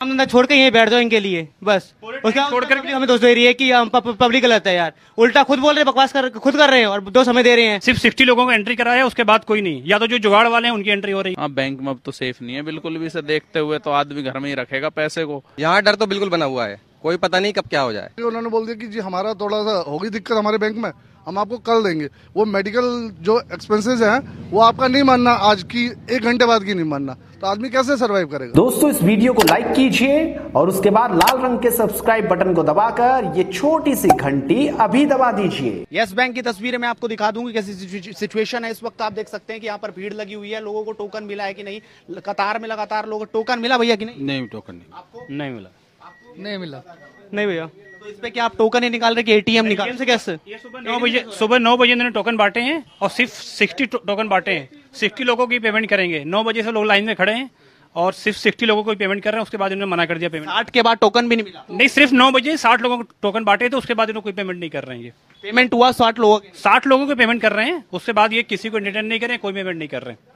काम धंधा छोड़ के यहीं बैठ जाओ इनके लिए बस उसका छोड़ करके हमें दोष दे रही है कि हम पब्लिक गलत है यार उल्टा खुद बोल रहे बकवास कर खुद कर रहे हैं और दो हमें दे रहे हैं सिर्फ सिक्सटी लोगों को एंट्री कराया है उसके बाद कोई नहीं या तो जो जुगाड़ वाले हैं उनकी एंट्री हो रही है हाँ, बैंक में अब तो सेफ नहीं है बिल्कुल भी इसे देखते हुए तो आदमी घर में ही रखेगा पैसे को यहाँ डर तो बिल्कुल बना हुआ है कोई पता नहीं कब क्या हो जाए उन्होंने बोल दिया कि जी हमारा थोड़ा सा होगी दिक्कत हमारे बैंक में हम आपको कल देंगे वो मेडिकल जो एक्सपेंसेस हैं वो आपका नहीं मानना आज की एक घंटे बाद की नहीं मानना तो आदमी कैसे सरवाइव करेगा दोस्तों इस वीडियो को लाइक कीजिए और उसके बाद लाल रंग के सब्सक्राइब बटन को दबाकर ये छोटी सी घंटी अभी दबा दीजिए यस बैंक की तस्वीरें मैं आपको दिखा दूंगी कैसी सिचुएशन है इस वक्त आप देख सकते हैं कि यहाँ पर भीड़ लगी हुई है लोगों को टोकन मिला है कि नहीं कतार में लगातार लोगों को टोकन मिला भैया की नहीं टोकन नहीं मिला नहीं मिला नहीं भैया तो इस पे क्या आप टोकन ही निकाल रहे कि एटीएम निकाल से कैसे नौ बजे सुबह नौ बजे इन्होंने टोकन बांटे हैं और सिर्फ सिक्सटी टोकन बांटे हैं सिक्सटी लोगों की पेमेंट करेंगे नौ बजे से लोग लाइन में खड़े हैं और सिर्फ सिक्सटी लोगों को पेमेंट कर रहे हैं उसके बाद इन्होंने मना कर दिया पेमेंट आठ के बाद टोकन भी नहीं मिला नहीं सिर्फ नौ बजे साठ लोगों को टोकन बांटे तो उसके बाद इन्होंने कोई पेमेंट नहीं कर रहे हैं पेमेंट हुआ साठ लोगों साठ लोगों को पेमेंट कर रहे हैं उसके बाद ये किसी को इंटरटेन नहीं कर रहे हैं कोई पेमेंट नहीं कर रहे हैं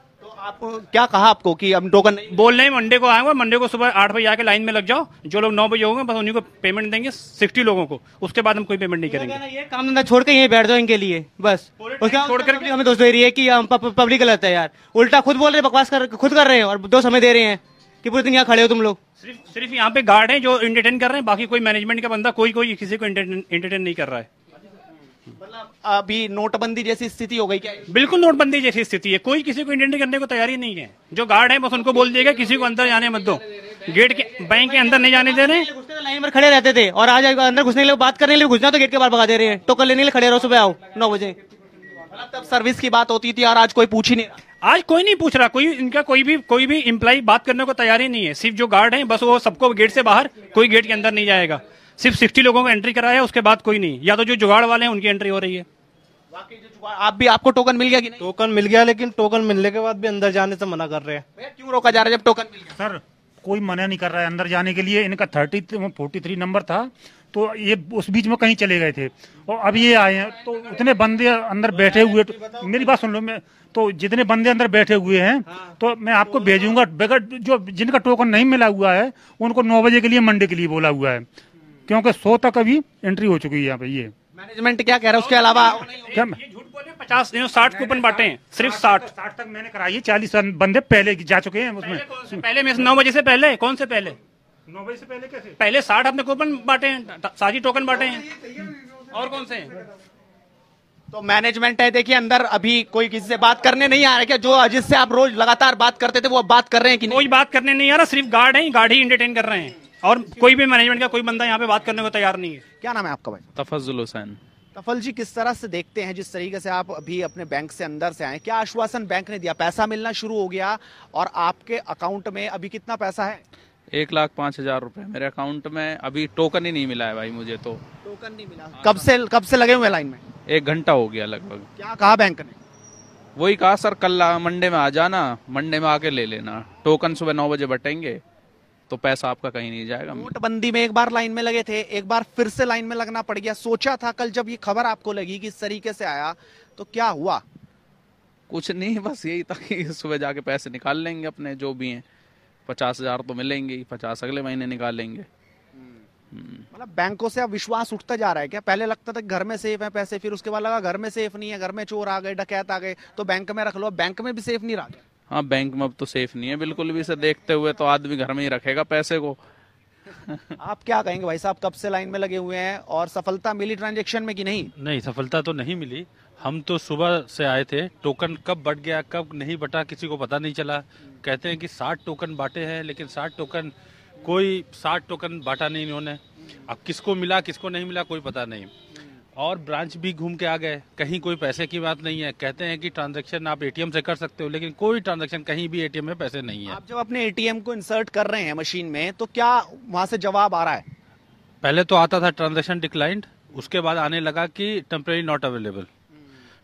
आपको क्या कहा आपको कि हम टोकन नहीं बोल रहे हैं मंडे को आएंगे मंडे को सुबह आठ बजे आके लाइन में लग जाओ जो लोग नौ बजे होंगे बस उन्हीं को पेमेंट देंगे सिक्सटी लोगों को उसके बाद हम कोई पेमेंट नहीं करेंगे ये काम धंधा छोड़ के यहीं बैठ जाओ इनके लिए बस छोड़ कर मतलब हमें दोस्त दे रही है की हम पब्लिक गलत है यार उल्टा खुद बोल रहे बकवास कर खुद कर रहे हैं और दोस्त हमें दे रहे हैं कि पूरे दिन यहाँ खड़े हो तुम लोग सिर्फ सिर्फ यहाँ पे गार्ड है जो इंटरटेन कर रहे हैं बाकी कोई मैनेजमेंट का बंदा कोई कोई किसी को इंटरटेन नहीं कर रहा है मतलब अभी नोटबंदी जैसी स्थिति हो गई क्या बिल्कुल नोटबंदी जैसी स्थिति है कोई किसी को इंडेंट करने को तैयारी नहीं है जो गार्ड है बस उनको बोल दिएगा किसी को अंदर जाने मत दो गेट के बैंक के अंदर नहीं जाने दे रहे लाइन पर खड़े रहते थे और आज अंदर घुसने के लिए बात करने के लिए घुसना तो गेट के बाहर भगा दे रहे हैं टोकन तो लेने के लिए खड़े रहो सुबह आओ नौ बजे मतलब तब सर्विस की बात होती थी और आज कोई पूछ ही नहीं आज कोई नहीं पूछ रहा कोई इनका कोई भी कोई भी इम्प्लाई बात करने को तैयारी नहीं है सिर्फ जो गार्ड है बस वो सबको गेट से बाहर कोई गेट के अंदर नहीं जाएगा सिर्फ सिक्सटी लोगों को एंट्री कराया उसके बाद कोई नहीं या तो जो जुगाड़ वाले हैं उनकी एंट्री हो रही है आप भी आपको टोकन मिल गया कि नहीं टोकन मिल गया लेकिन टोकन मिलने के बाद भी अंदर जाने से मना कर रहे हैं भैया क्यों रोका जा रहा है जब टोकन मिल गया सर कोई मना नहीं कर रहा है अंदर जाने के लिए इनका थर्टी फोर्टी थ्री नंबर था तो ये उस बीच में कहीं चले गए थे और अब ये आए हैं तो उतने बंदे अंदर बैठे हुए तो, मेरी बात सुन लो मैं तो जितने बंदे अंदर बैठे हुए हैं तो मैं आपको हाँ। भेजूंगा बगैर जो जिनका टोकन नहीं मिला हुआ है उनको नौ बजे के लिए मंडे के लिए बोला हुआ है क्योंकि सौ तक अभी एंट्री हो चुकी है यहाँ पे ये मैनेजमेंट क्या कह रहा है उसके अलावा क्या झूठ बोले पचास साठ कूपन बांटे हैं सिर्फ साठ साठ तक मैंने कराई है चालीस बंदे पहले जा चुके हैं उसमें पहले में नौ बजे से पहले कौन से पहले नौ बजे से पहले कैसे पहले साठ अपने कूपन बांटे हैं साझी टोकन बांटे हैं और कौन से तो मैनेजमेंट है देखिए अंदर अभी कोई किसी से बात करने नहीं आ रहा क्या जो जिससे आप रोज लगातार बात करते थे वो अब बात कर रहे हैं कि कोई बात करने नहीं आ रहा सिर्फ गार्ड है गार्ड ही इंटरटेन कर रहे हैं और कोई भी मैनेजमेंट का कोई बंदा यहाँ पे बात करने को तैयार नहीं है क्या नाम है आपका भाई तफजुल हुसैन तफल जी किस तरह से देखते हैं जिस तरीके से आप अभी अपने बैंक से अंदर से आए क्या आश्वासन बैंक ने दिया पैसा मिलना शुरू हो गया और आपके अकाउंट में अभी कितना पैसा है एक लाख पाँच हजार रूपए मेरे अकाउंट में अभी टोकन ही नहीं मिला है भाई मुझे तो टोकन नहीं मिला कब से कब से लगे हुए लाइन में एक घंटा हो गया लगभग क्या कहा बैंक ने वही कहा सर कल मंडे में आ जाना मंडे में आके ले लेना टोकन सुबह नौ बजे बटेंगे तो पैसा आपका कहीं नहीं जाएगा नोटबंदी में एक बार लाइन में लगे थे एक बार फिर से लाइन में लगना पड़ गया सोचा था कल जब ये खबर आपको लगी कि इस तरीके से आया तो क्या हुआ कुछ नहीं बस यही था कि सुबह जाके पैसे निकाल लेंगे अपने जो भी हैं पचास हजार तो मिलेंगे ही पचास अगले महीने निकाल लेंगे हम्म। मतलब बैंकों से अब विश्वास उठता जा रहा है क्या पहले लगता था घर में सेफ है पैसे फिर उसके बाद लगा घर में सेफ नहीं है घर में चोर आ गए डकैत आ गए तो बैंक में रख लो बैंक में भी सेफ नहीं रहा हाँ बैंक में अब तो सेफ नहीं है बिल्कुल भी इसे देखते हुए तो आदमी घर में ही रखेगा पैसे को आप क्या कहेंगे भाई साहब कब से लाइन में लगे हुए हैं और सफलता मिली ट्रांजेक्शन में कि नहीं नहीं सफलता तो नहीं मिली हम तो सुबह से आए थे टोकन कब बट गया कब नहीं बटा किसी को पता नहीं चला कहते हैं कि साठ टोकन बांटे हैं लेकिन साठ टोकन कोई साठ टोकन बांटा नहीं इन्होंने अब किसको मिला किसको नहीं मिला कोई पता नहीं और ब्रांच भी घूम के आ गए कहीं कोई पैसे की बात नहीं है कहते हैं कि ट्रांजैक्शन आप एटीएम से कर सकते हो लेकिन कोई ट्रांजैक्शन कहीं भी एटीएम में पैसे नहीं है आप जब अपने एटीएम को इंसर्ट कर रहे हैं मशीन में तो क्या वहां से जवाब आ रहा है पहले तो आता था ट्रांजेक्शन डिक्लाइंड उसके बाद आने लगा कि टेम्परेरी नॉट अवेलेबल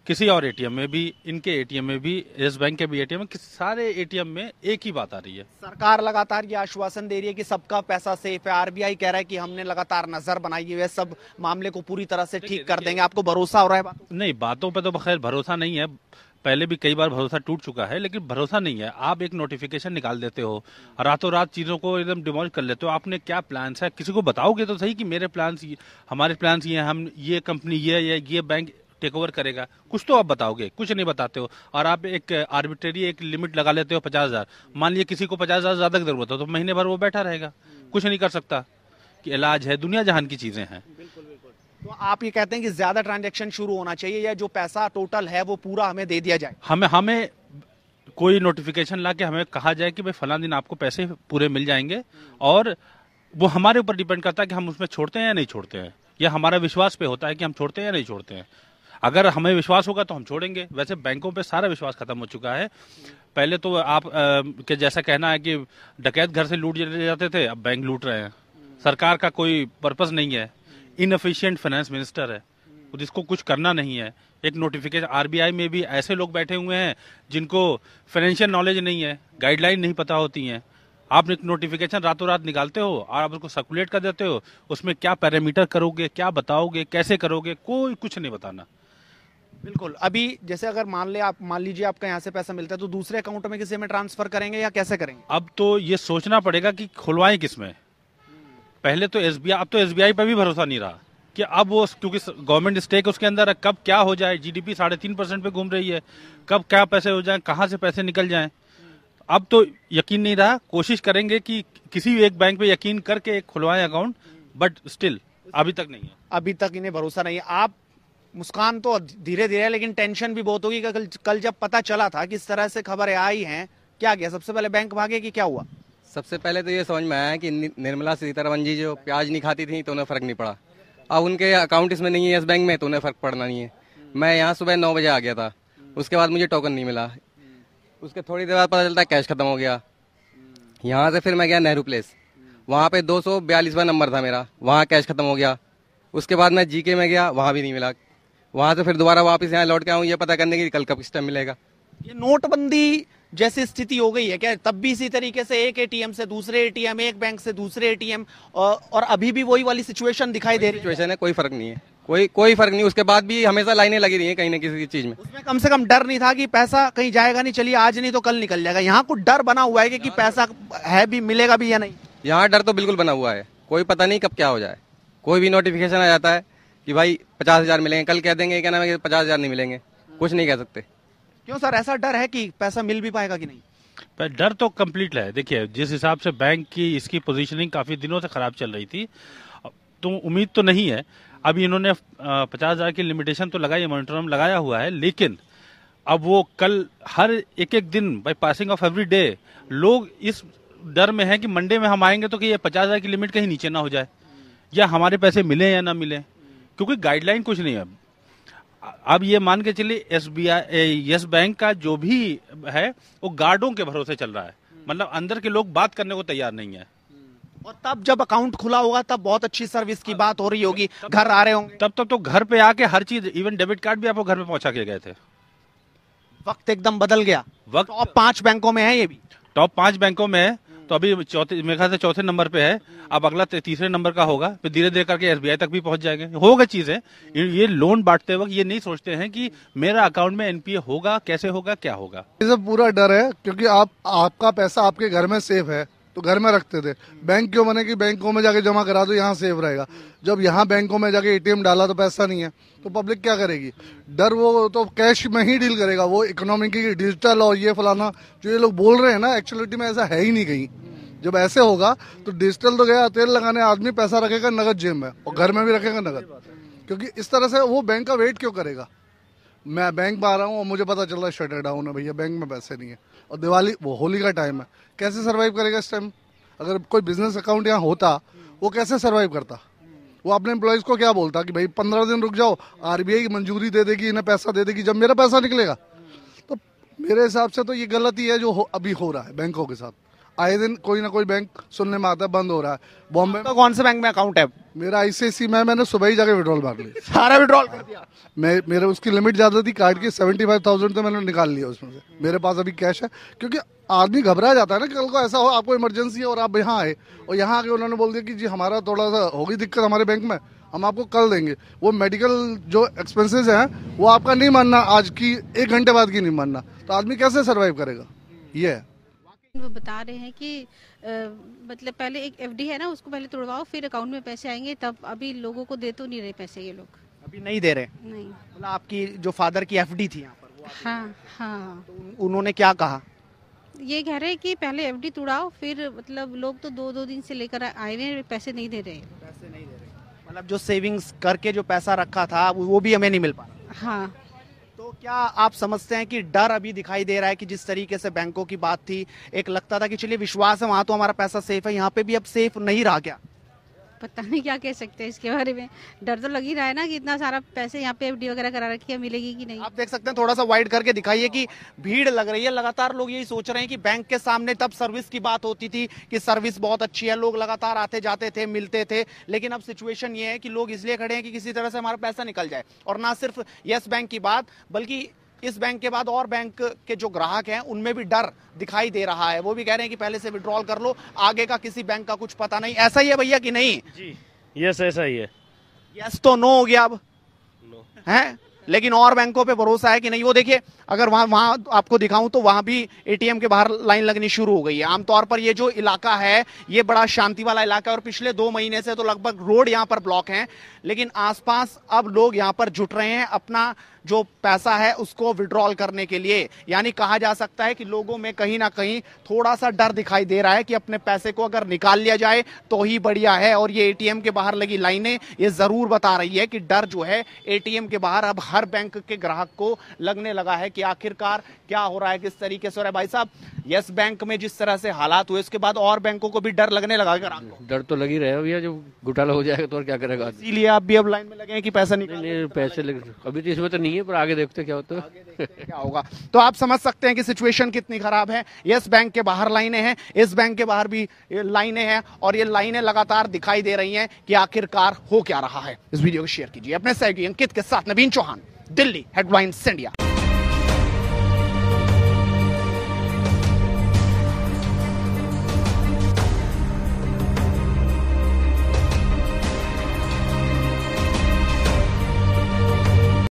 किसी और एटीएम में भी इनके एटीएम में भी येस बैंक के भी एटीएम में सारे एटीएम में एक ही बात आ रही है सरकार लगातार ये आश्वासन दे रही है कि सबका पैसा सेफ है आरबीआई कह रहा है कि हमने लगातार नजर बनाई है सब मामले को पूरी तरह से ठीक कर देंगे आपको भरोसा हो रहा है बातों नहीं बातों पर तो खैर भरोसा नहीं है पहले भी कई बार भरोसा टूट चुका है लेकिन भरोसा नहीं है आप एक नोटिफिकेशन निकाल देते हो रातों रात चीज़ों को एकदम डिमोल कर लेते हो आपने क्या प्लान्स है किसी को बताओगे तो सही कि मेरे प्लान्स हमारे प्लान्स ये हम ये कंपनी ये ये, ये बैंक टेक ओवर करेगा कुछ तो आप बताओगे कुछ नहीं बताते हो और आप एक आर्बिट्रेरी एक लिमिट लगा लेते हो पचास हज़ार मान लीजिए किसी को पचास हज़ार ज़्यादा की ज़रूरत हो तो महीने भर वो बैठा रहेगा कुछ नहीं कर सकता कि इलाज है दुनिया जहान की चीज़ें हैं तो आप ये कहते हैं कि ज़्यादा ट्रांजेक्शन शुरू होना चाहिए या जो पैसा टोटल है वो पूरा हमें दे दिया जाए हमें हमें कोई नोटिफिकेशन ला के हमें कहा जाए कि भाई फला दिन आपको पैसे पूरे मिल जाएंगे और वो हमारे ऊपर डिपेंड करता है कि हम उसमें छोड़ते हैं या नहीं छोड़ते हैं या हमारा विश्वास पे होता है कि हम छोड़ते हैं या नहीं छोड़ते हैं अगर हमें विश्वास होगा तो हम छोड़ेंगे वैसे बैंकों पे सारा विश्वास खत्म हो चुका है पहले तो आप आ, के जैसा कहना है कि डकैत घर से लूट जाते थे अब बैंक लूट रहे हैं सरकार का कोई पर्पज नहीं है इनफिशियंट फाइनेंस मिनिस्टर है जिसको कुछ करना नहीं है एक नोटिफिकेशन आरबीआई में भी ऐसे लोग बैठे हुए हैं जिनको फाइनेंशियल नॉलेज नहीं है गाइडलाइन नहीं पता होती हैं आप एक नोटिफिकेशन रातों रात निकालते हो और आप उसको सर्कुलेट कर देते हो उसमें क्या पैरामीटर करोगे क्या बताओगे कैसे करोगे कोई कुछ नहीं बताना बिल्कुल अभी जैसे अगर मान ले आप मान लीजिए आपका यहाँ से पैसा मिलता है तो दूसरे अकाउंट में किसी में ट्रांसफर करेंगे या कैसे करेंगे अब तो ये सोचना पड़ेगा कि खुलवाएं किस में पहले तो एस अब तो एस पर भी भरोसा नहीं रहा कि अब वो क्योंकि गवर्नमेंट स्टेक उसके अंदर है कब क्या हो जाए जी डी पी साढ़े तीन परसेंट पे घूम रही है कब क्या पैसे हो जाए कहाँ से पैसे निकल जाए अब तो यकीन नहीं रहा कोशिश करेंगे कि किसी भी एक बैंक पे यकीन करके एक खुलवाएं अकाउंट बट स्टिल अभी तक नहीं है अभी तक इन्हें भरोसा नहीं है आप मुस्कान तो धीरे धीरे लेकिन टेंशन भी बहुत होगी कल कल जब पता चला था किस तरह से खबरें आई हैं क्या गया सबसे पहले बैंक भागे कि क्या हुआ सबसे पहले तो ये समझ में आया कि निर्मला सीतारमन जी जो प्याज नहीं खाती थी तो उन्हें फर्क नहीं पड़ा अब उनके अकाउंट इसमें नहीं है इस बैंक में तो उन्हें फर्क पड़ना नहीं है मैं यहाँ सुबह नौ बजे आ गया था उसके बाद मुझे टोकन नहीं मिला उसके थोड़ी देर बाद पता चलता कैश खत्म हो गया यहाँ से फिर मैं गया नेहरू प्लेस वहाँ पे दो सौ बयालीसवा नंबर था मेरा वहाँ कैश खत्म हो गया उसके बाद मैं जीके में गया वहाँ भी नहीं मिला वहाँ से फिर दोबारा वापस यहाँ लौट के आऊँ ये पता करने की कल कब किस टाइम मिलेगा ये नोटबंदी जैसी स्थिति हो गई है क्या तब भी इसी तरीके से एक एटीएम से दूसरे एटीएम एक बैंक से दूसरे एटीएम और अभी भी वही वाली सिचुएशन दिखाई दे रही सिचुएशन है कोई फर्क नहीं है कोई कोई फर्क नहीं उसके बाद भी हमेशा लाइनें लगी रही हैं कहीं ना किसी चीज में उसमें कम से कम डर नहीं था कि पैसा कहीं जाएगा नहीं चलिए आज नहीं तो कल निकल जाएगा यहाँ कुछ डर बना हुआ है कि, कि पैसा है भी मिलेगा भी या नहीं यहाँ डर तो बिल्कुल बना हुआ है कोई पता नहीं कब क्या हो जाए कोई भी नोटिफिकेशन आ जाता है कि भाई पचास हजार मिलेंगे कल कह देंगे क्या नाम है पचास हजार नहीं मिलेंगे कुछ नहीं कह सकते क्यों सर ऐसा डर है कि पैसा मिल भी पाएगा कि नहीं पर डर तो कम्प्लीट है देखिए जिस हिसाब से बैंक की इसकी पोजीशनिंग काफी दिनों से खराब चल रही थी तो उम्मीद तो नहीं है अभी इन्होंने पचास हजार की लिमिटेशन तो लगाई मोनिटोरम लगाया हुआ है लेकिन अब वो कल हर एक एक दिन by passing of every day लोग इस डर में है कि मंडे में हम आएंगे तो कि ये पचास हजार की लिमिट कहीं नीचे ना हो जाए या हमारे पैसे मिले या ना मिले क्योंकि गाइडलाइन कुछ नहीं है अब ये मान के चलिए S B I Yes Bank का जो भी है वो गार्डों के भरोसे चल रहा है मतलब अंदर के लोग बात करने को तैयार नहीं है और तब जब अकाउंट खुला होगा तब बहुत अच्छी सर्विस की बात हो रही होगी तो घर आ रहे होंगे तब तब तो घर पे आके हर चीज इवन डेबिट कार्ड भी आपको घर पे पहुंचा के गए थे वक्त एकदम बदल गया वक्त टॉप पांच बैंकों में है ये भी टॉप पांच बैंकों में तो अभी चौथे मेरे ख्याल से चौथे नंबर पे है अब अगला तीसरे नंबर का होगा फिर धीरे धीरे करके एसबीआई तक भी पहुंच जाएंगे होगा चीजें ये लोन बांटते वक्त ये नहीं सोचते हैं कि मेरा अकाउंट में एनपीए होगा कैसे होगा क्या होगा ये सब पूरा डर है क्योंकि आप आपका पैसा आपके घर में सेफ है तो घर में रखते थे बैंक क्यों बने कि बैंकों में जाके जमा करा दो यहाँ सेफ रहेगा जब यहाँ बैंकों में जाके एटीएम डाला तो पैसा नहीं है तो पब्लिक क्या करेगी डर वो तो कैश में ही डील करेगा वो की डिजिटल और ये फलाना जो ये लोग बोल रहे हैं ना एक्चुअलिटी में ऐसा है ही नहीं कहीं जब ऐसे होगा तो डिजिटल तो गया तेल लगाने आदमी पैसा रखेगा नगद जेब में और घर में भी रखेगा नगद क्योंकि इस तरह से वो बैंक का वेट क्यों करेगा मैं बैंक में आ रहा हूँ और मुझे पता चल रहा है शटर डाउन है भैया बैंक में पैसे नहीं है और दिवाली वो होली का टाइम है कैसे सर्वाइव करेगा इस टाइम अगर कोई बिजनेस अकाउंट यहाँ होता वो कैसे सर्वाइव करता वो अपने एम्प्लॉयज को क्या बोलता कि भाई पंद्रह दिन रुक जाओ आर की मंजूरी दे देगी इन्हें पैसा दे देगी जब मेरा पैसा निकलेगा तो मेरे हिसाब से तो ये गलती है जो हो, अभी हो रहा है बैंकों के साथ आए दिन कोई ना कोई बैंक सुनने में आता है बंद हो रहा है बॉम्बे तो कौन से बैंक में अकाउंट है मेरा आईसीआईसी में मैंने सुबह ही जाके विड्रॉल मार लिया सारा विड्रॉल कर दिया मैं मेरे उसकी लिमिट ज़्यादा थी कार्ड की सेवेंटी फाइव थाउजेंड तो मैंने निकाल लिया उसमें से मेरे पास अभी कैश है क्योंकि आदमी घबरा जाता है ना कल को ऐसा हो आपको इमरजेंसी है और आप यहाँ आए और यहाँ आके उन्होंने बोल दिया कि जी हमारा थोड़ा सा होगी दिक्कत हमारे बैंक में हम आपको कल देंगे वो मेडिकल जो एक्सपेंसेस हैं वो आपका नहीं मानना आज की एक घंटे बाद की नहीं मानना तो आदमी कैसे सर्वाइव करेगा ये वो बता रहे हैं कि मतलब पहले एक एफडी है ना उसको पहले तोड़वाओ फिर अकाउंट में पैसे आएंगे तब अभी लोगों को दे तो नहीं रहे पैसे ये लोग अभी नहीं दे रहे नहीं मतलब आपकी जो फादर की एफ थी यहाँ पर हाँ हाँ तो उन्होंने क्या कहा ये कह रहे हैं कि पहले एफडी तुड़ाओ फिर मतलब लोग तो दो दो दिन से लेकर आए हुए हैं पैसे नहीं दे रहे पैसे नहीं दे रहे मतलब जो सेविंग्स करके जो पैसा रखा था वो भी हमें नहीं मिल पा रहा हाँ क्या आप समझते हैं कि डर अभी दिखाई दे रहा है कि जिस तरीके से बैंकों की बात थी एक लगता था कि चलिए विश्वास है वहां तो हमारा पैसा सेफ है यहाँ पे भी अब सेफ नहीं रहा क्या पता नहीं क्या कह सकते हैं इसके बारे में डर तो लग ही रहा है ना कि इतना सारा पैसे यहाँ पे एफडी वगैरह करा रखी है मिलेगी कि नहीं आप देख सकते हैं थोड़ा सा वाइड करके दिखाइए कि भीड़ लग रही है लगातार लोग यही सोच रहे हैं कि बैंक के सामने तब सर्विस की बात होती थी कि सर्विस बहुत अच्छी है लोग लगातार आते जाते थे मिलते थे लेकिन अब सिचुएशन ये है कि लोग इसलिए खड़े हैं कि किसी तरह से हमारा पैसा निकल जाए और ना सिर्फ येस बैंक की बात बल्कि इस बैंक के बाद और बैंक के जो ग्राहक हैं उनमें भी डर दिखाई दे रहा है वो भी कह रहे हैं कि पहले से विड्रॉल कर लो आगे का किसी बैंक का कुछ पता नहीं ऐसा ही है भैया कि नहीं जी यस ऐसा ही है यस तो नो हो गया अब नो है लेकिन और बैंकों पे भरोसा है कि नहीं वो देखिए अगर वहां वहां आपको दिखाऊं तो वहां भी एटीएम के बाहर लाइन लगनी शुरू हो गई है आमतौर पर ये जो इलाका है ये बड़ा शांति वाला इलाका है और पिछले दो महीने से तो लगभग रोड यहाँ पर ब्लॉक हैं लेकिन आसपास अब लोग यहाँ पर जुट रहे हैं अपना जो पैसा है उसको विड्रॉल करने के लिए यानी कहा जा सकता है कि लोगों में कहीं ना कहीं थोड़ा सा डर दिखाई दे रहा है कि अपने पैसे को अगर निकाल लिया जाए तो ही बढ़िया है और ये एटीएम के बाहर लगी लाइनें ये ज़रूर बता रही है कि डर जो है एटीएम के बाहर अब हर बैंक के ग्राहक को लगने लगा है कि आखिरकार क्या हो रहा है किस तरीके से हो रहा है भाई साहब यस बैंक में जिस तरह से हालात हुए उसके बाद और बैंकों को भी डर लगने लगा ग्राहक डर तो लगी रहे भैया जो घोटाला हो जाएगा तो और क्या करेगा इसीलिए आप भी अब लाइन में लगे कि पैसा निकाल पैसे अभी तो इसमें तो नहीं नहीं है पर आगे देखते क्या होता है क्या होगा तो आप समझ सकते हैं कि सिचुएशन कितनी खराब है यस बैंक के बाहर लाइनें हैं इस बैंक के बाहर भी लाइनें हैं और ये लाइनें लगातार दिखाई दे रही हैं कि आखिरकार हो क्या रहा है इस वीडियो को शेयर कीजिए अपने सहयोगी अंकित के साथ नवीन चौहान दिल्ली हेडलाइंस इंडिया